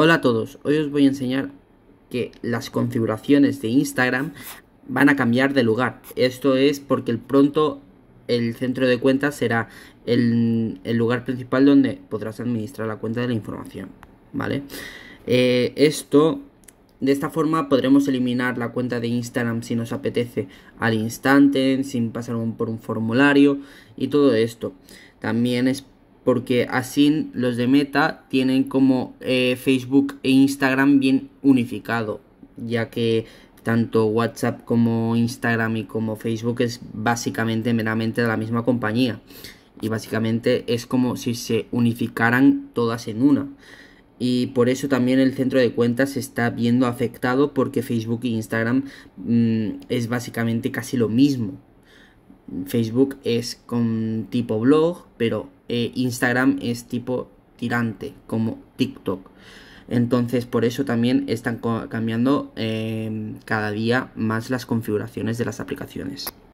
Hola a todos, hoy os voy a enseñar que las configuraciones de Instagram van a cambiar de lugar. Esto es porque el pronto el centro de cuentas será el, lugar principal donde podrás administrar la cuenta de la información. ¿Vale? Eh, esto, de esta forma podremos eliminar la cuenta de Instagram si nos apetece al instante, sin pasar por un formulario y todo esto. También es porque así los de Meta tienen como eh, Facebook e Instagram bien unificado, ya que tanto WhatsApp como Instagram y como Facebook es básicamente meramente de la misma compañía y básicamente es como si se unificaran todas en una. Y por eso también el centro de cuentas se está viendo afectado porque Facebook e Instagram mm, es básicamente casi lo mismo. Facebook es con tipo blog, pero eh, Instagram es tipo tirante, como TikTok. Entonces, por eso también están cambiando eh, cada día más las configuraciones de las aplicaciones.